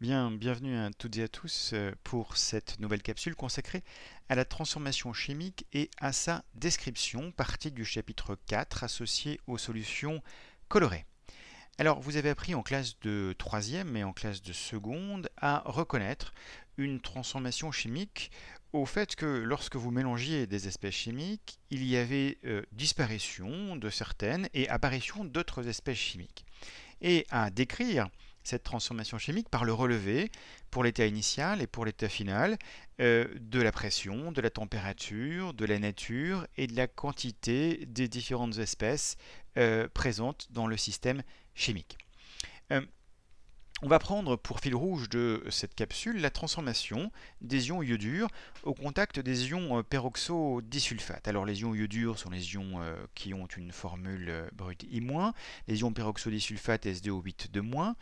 Bien, bienvenue à toutes et à tous euh, pour cette nouvelle capsule consacrée à la transformation chimique et à sa description, partie du chapitre 4 associée aux solutions colorées. Alors, vous avez appris en classe de 3e et en classe de seconde à reconnaître une transformation chimique au fait que lorsque vous mélangiez des espèces chimiques, il y avait euh, disparition de certaines et apparition d'autres espèces chimiques. Et à décrire cette transformation chimique par le relevé pour l'état initial et pour l'état final euh, de la pression, de la température, de la nature et de la quantité des différentes espèces euh, présentes dans le système chimique. Euh, on va prendre pour fil rouge de cette capsule la transformation des ions iodures au contact des ions euh, peroxodisulfate. Alors les ions iodures sont les ions euh, qui ont une formule euh, brute I-, les ions peroxodisulfate SDO8 de-,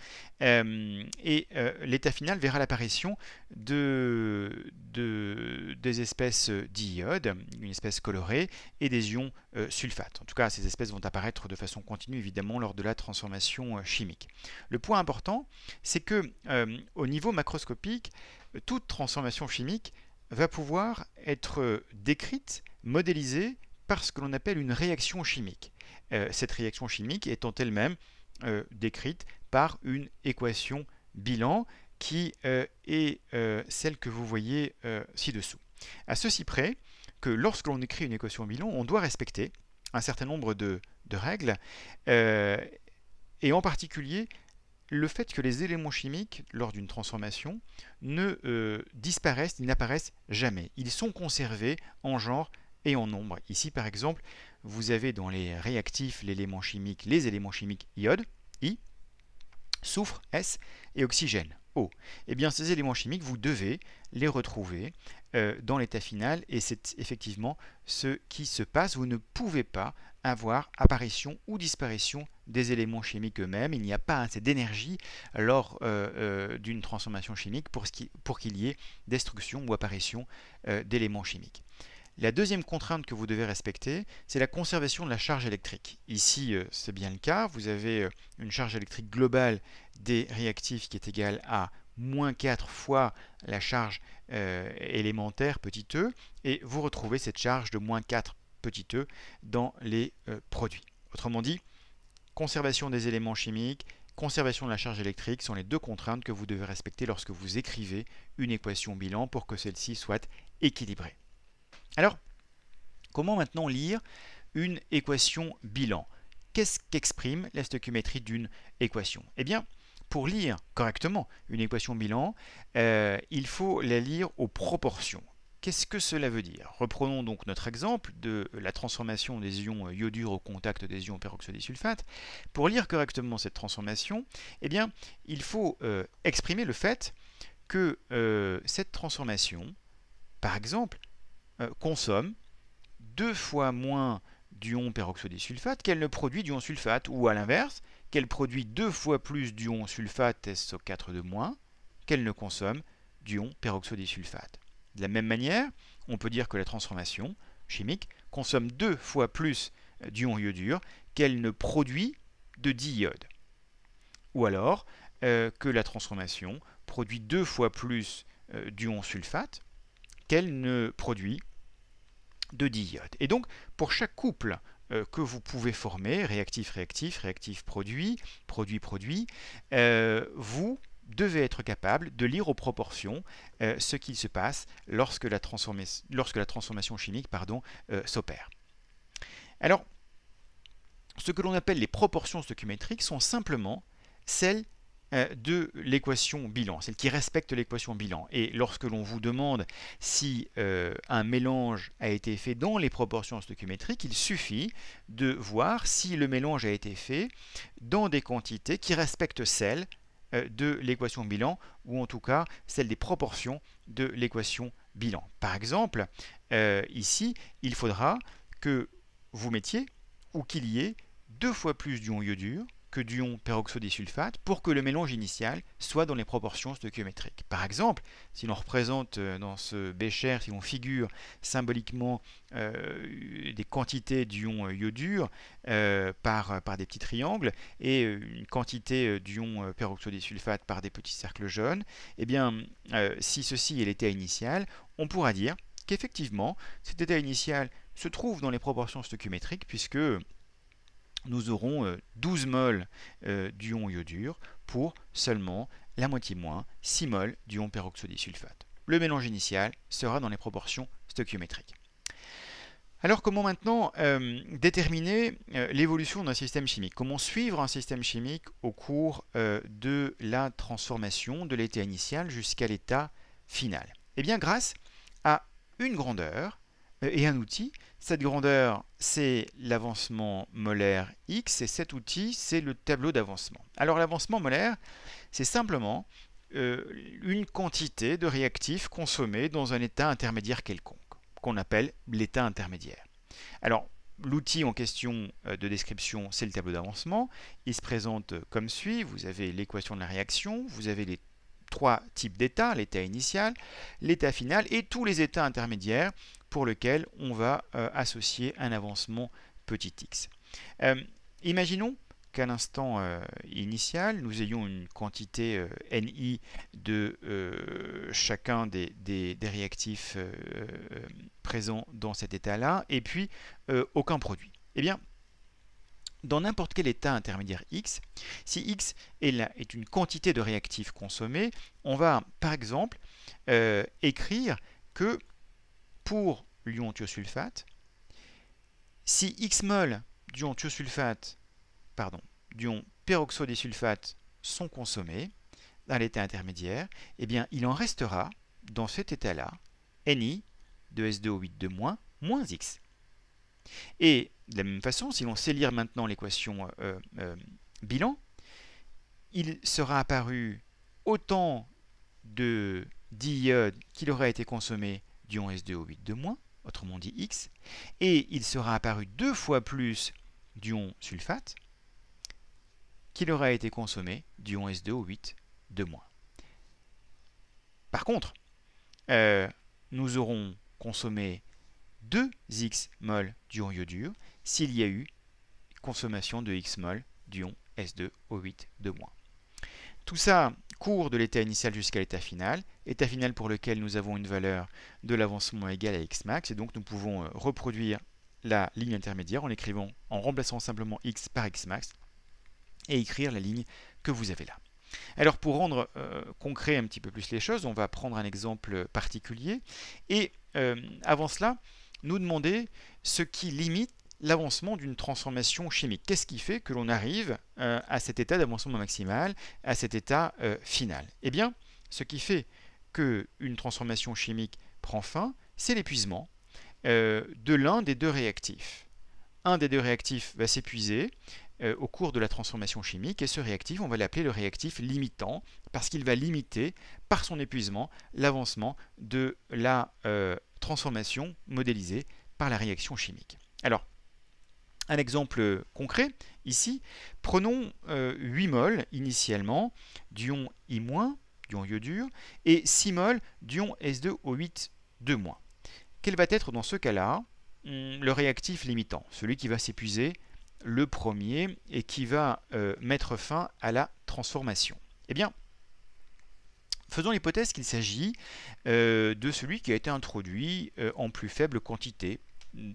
et l'état final verra l'apparition de, des espèces d'iode, une espèce colorée, et des ions sulfates. En tout cas, ces espèces vont apparaître de façon continue évidemment lors de la transformation chimique. Le point important, c'est que euh, au niveau macroscopique, euh, toute transformation chimique va pouvoir être euh, décrite, modélisée par ce que l'on appelle une réaction chimique. cette réaction chimique étant elle-même décrite par une équation bilan qui est celle que vous voyez ci-dessous. À ceci près que lorsque l'on écrit une équation bilan, on doit respecter un certain nombre de, règles, et en particulier le fait que les éléments chimiques, lors d'une transformation, ne euh, disparaissent, ils n'apparaissent jamais. Ils sont conservés en genre et en nombre. Ici, par exemple, vous avez dans les réactifs l'élément chimique, les éléments chimiques iode, I, soufre, S, et oxygène, eh bien, ces éléments chimiques, vous devez les retrouver euh, dans l'état final, et c'est effectivement ce qui se passe. Vous ne pouvez pas avoir apparition ou disparition des éléments chimiques eux-mêmes. Il n'y a pas assez d'énergie lors euh, euh, d'une transformation chimique pour qu'il y ait destruction ou apparition d'éléments chimiques. La deuxième contrainte que vous devez respecter, c'est la conservation de la charge électrique. Ici, euh, c'est bien le cas, vous avez euh, une charge électrique globale des réactifs qui est égale à moins 4 fois la charge euh, élémentaire petit e, et vous retrouvez cette charge de moins 4 petit e dans les produits. Autrement dit, conservation des éléments chimiques, conservation de la charge électrique sont les deux contraintes que vous devez respecter lorsque vous écrivez une équation bilan pour que celle-ci soit équilibrée. Alors, comment maintenant lire une équation bilan Qu'est-ce qu'exprime la stoichiométrie d'une équation Eh bien, pour lire correctement une équation bilan, euh, il faut la lire aux proportions. Qu'est-ce que cela veut dire Reprenons donc notre exemple de la transformation des ions iodure au contact des ions peroxydisulfate. Pour lire correctement cette transformation, eh bien, il faut euh, exprimer le fait que euh, cette transformation, par exemple, euh, consomme deux fois moins d'ion peroxodisulfate qu'elle ne produit d'ion sulfate, ou à l'inverse, qu'elle produit deux fois plus d'ion sulfate SO4 de moins qu'elle ne consomme d'ion peroxodisulfate. De la même manière, on peut dire que la transformation chimique consomme deux fois plus d'ion iodure qu'elle ne produit de diiode Ou alors euh, que la transformation produit deux fois plus euh, d'ion sulfate qu'elle ne produit de diode. Et donc, pour chaque couple euh, que vous pouvez former, réactif-réactif, réactif-produit, produit-produit, euh, vous devez être capable de lire aux proportions euh, ce qu'il se passe lorsque la, lorsque la transformation chimique s'opère. Alors, ce que l'on appelle les proportions stoichiométriques sont simplement celles euh, de l'équation bilan, celle qui respecte l'équation bilan. Et lorsque l'on vous demande si euh, un mélange a été fait dans les proportions stoichiométriques, il suffit de voir si le mélange a été fait dans des quantités qui respectent celles euh, de l'équation bilan, ou en tout cas celles des proportions de l'équation bilan. Par exemple, ici, il faudra que vous mettiez ou qu'il y ait deux fois plus d'ion iodure que d'ions peroxodisulfate pour que le mélange initial soit dans les proportions stoichiométriques. Par exemple, si l'on représente euh, dans ce bécher, si l'on figure symboliquement euh, des quantités d'ions euh, iodure par, des petits triangles et une quantité d'ions peroxodisulfate par des petits cercles jaunes, eh bien, si ceci est l'état initial, on pourra dire qu'effectivement, cet état initial se trouve dans les proportions stoichiométriques puisque nous aurons 12 mol du ion iodure pour seulement la moitié moins 6 mol du ion peroxydisulfate. Le mélange initial sera dans les proportions stoichiométriques. Alors comment maintenant euh, déterminer euh, l'évolution d'un système chimique Comment suivre un système chimique au cours euh, de la transformation de l'état initial jusqu'à l'état final Eh bien grâce à une grandeur et un outil cette grandeur, c'est l'avancement molaire X et cet outil, c'est le tableau d'avancement. Alors l'avancement molaire, c'est simplement euh, une quantité de réactifs consommés dans un état intermédiaire quelconque, qu'on appelle l'état intermédiaire. Alors l'outil en question euh, de description, c'est le tableau d'avancement. Il se présente comme suit, vous avez l'équation de la réaction, vous avez les trois types d'états, l'état initial, l'état final et tous les états intermédiaires pour lequel on va euh, associer un avancement petit x. Euh, imaginons qu'à l'instant euh, initial, nous ayons une quantité NI de chacun des, réactifs présents dans cet état-là, et puis aucun produit. Eh bien, dans n'importe quel état intermédiaire X, si X est, est une quantité de réactifs consommés, on va, par exemple, écrire que pour l'ion thiosulfate. Si X mol d'ion thiosulfate, pardon, d'ion sont consommés dans l'état intermédiaire, eh bien, il en restera dans cet état-là, Ni de S2O8 de moins, moins X. Et de la même façon, si l'on sait lire maintenant l'équation euh, euh, bilan, il sera apparu autant de diiode qu'il aurait été consommé d'ion S2O8 de moins, autrement dit X, et il sera apparu deux fois plus d'ion sulfate qu'il aura été consommé d'ion S2O8 de moins. Par contre, euh, nous aurons consommé 2x mol d'ion iodure s'il y a eu consommation de x mol d'ion S2O8 de moins. Tout ça cours de l'état initial jusqu'à l'état final, état final pour lequel nous avons une valeur de l'avancement égale à x max, et donc nous pouvons euh, reproduire la ligne intermédiaire en l'écrivant en remplaçant simplement x par x max et écrire la ligne que vous avez là. Alors pour rendre euh, concret un petit peu plus les choses, on va prendre un exemple particulier et euh, avant cela, nous demander ce qui limite l'avancement d'une transformation chimique. Qu'est-ce qui fait que l'on arrive euh, à cet état d'avancement maximal, à cet état euh, final Eh bien, ce qui fait que une transformation chimique prend fin, c'est l'épuisement euh, de l'un des deux réactifs. Un des deux réactifs va s'épuiser au cours de la transformation chimique et ce réactif, on va l'appeler le réactif limitant parce qu'il va limiter par son épuisement l'avancement de la transformation modélisée par la réaction chimique. Alors, un exemple concret, ici, prenons 8 euh, mols initialement d'ion I-, d'ion iodure, et 6 mol d'ion S2O8-, 2-. Quel va être dans ce cas-là hmm, le réactif limitant, celui qui va s'épuiser le premier et qui va euh, mettre fin à la transformation Eh bien, faisons l'hypothèse qu'il s'agit euh, de celui qui a été introduit en plus faible quantité,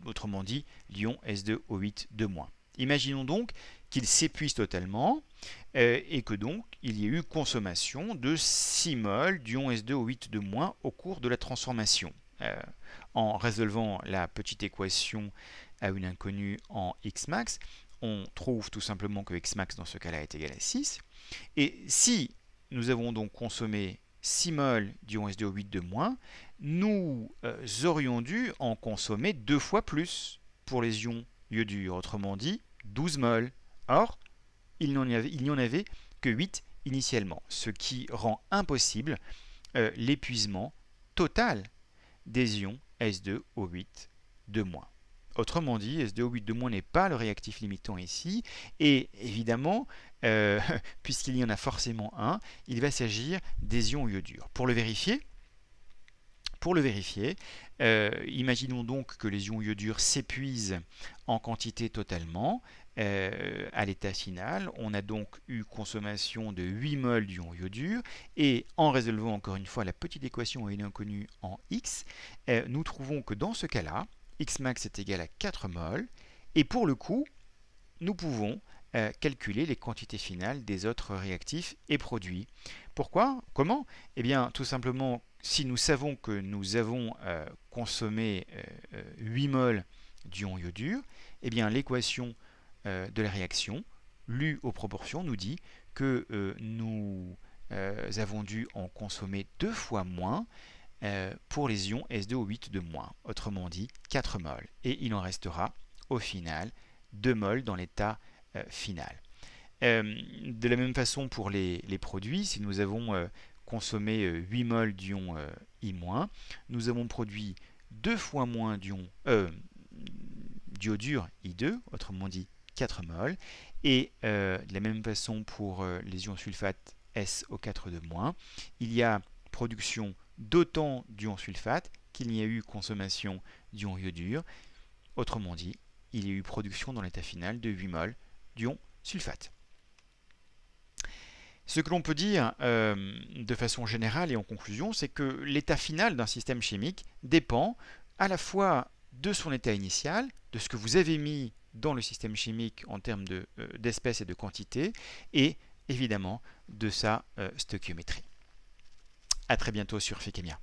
autrement dit l'ion S2 O8 de moins. Imaginons donc qu'il s'épuise totalement euh, et que donc il y ait eu consommation de 6 mol d'ion S2 O8 de moins au cours de la transformation. Euh, en résolvant la petite équation à une inconnue en Xmax, on trouve tout simplement que Xmax dans ce cas-là est égal à 6. Et si nous avons donc consommé 6 mol d'ion S2O8 de moins, nous euh, aurions dû en consommer deux fois plus pour les ions iodure, autrement dit 12 mol. Or, il n'y en, avait que 8 initialement, ce qui rend impossible euh, l'épuisement total des ions S2O8 de moins. Autrement dit, S2O8 de moins n'est pas le réactif limitant ici, et évidemment, euh, puisqu'il y en a forcément un, il va s'agir des ions iodure. Pour le vérifier, pour le vérifier. Euh, imaginons donc que les ions iodure s'épuisent en quantité totalement. Euh, à l'état final, on a donc eu consommation de 8 moles d'ions iodure, et en résolvant encore une fois la petite équation à une en x, euh, nous trouvons que dans ce cas-là, x max est égal à 4 moles, et pour le coup, nous pouvons euh, calculer les quantités finales des autres réactifs et produits. Pourquoi Comment Eh bien, tout simplement, si nous savons que nous avons euh, consommé 8 euh, moles d'ion iodure, eh bien, l'équation de la réaction, lue aux proportions, nous dit que nous avons dû en consommer deux fois moins pour les ions S2O8 de moins, autrement dit 4 moles. Et il en restera au final 2 moles dans l'état euh, euh, de la même façon pour les, produits, si nous avons euh, consommé 8 moles d'ion I-, nous avons produit deux fois moins d'ions d'iodure I2, autrement dit 4 mol, et de la même façon pour les ions sulfates SO4 de il y a production d'autant d'ions sulfate qu'il n'y a eu consommation d'ions iodure. Autrement dit, il y a eu production dans l'état final de 8 moles d'ion sulfate. Ce que l'on peut dire euh, de façon générale et en conclusion, c'est que l'état final d'un système chimique dépend à la fois de son état initial, de ce que vous avez mis dans le système chimique en termes euh, d'espèces et de quantité, et évidemment de sa euh, stoichiométrie. A très bientôt sur Fikemia.